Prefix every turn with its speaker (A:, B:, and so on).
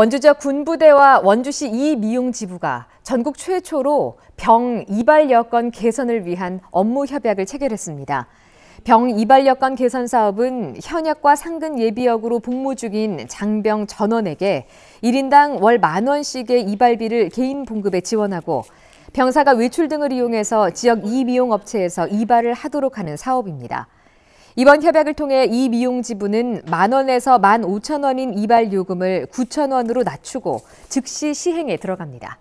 A: 원주자 군부대와 원주시 이미용지부가 전국 최초로 병 이발 여건 개선을 위한 업무 협약을 체결했습니다. 병 이발 여건 개선 사업은 현역과 상근 예비역으로 복무 중인 장병 전원에게 1인당 월 만 원씩의 이발비를 개인 봉급에 지원하고 병사가 외출 등을 이용해서 지역 이미용 업체에서 이발을 하도록 하는 사업입니다. 이번 협약을 통해 이 미용 지분은 만 원에서 만 오천 원인 이발 요금을 구천 원으로 낮추고 즉시 시행에 들어갑니다.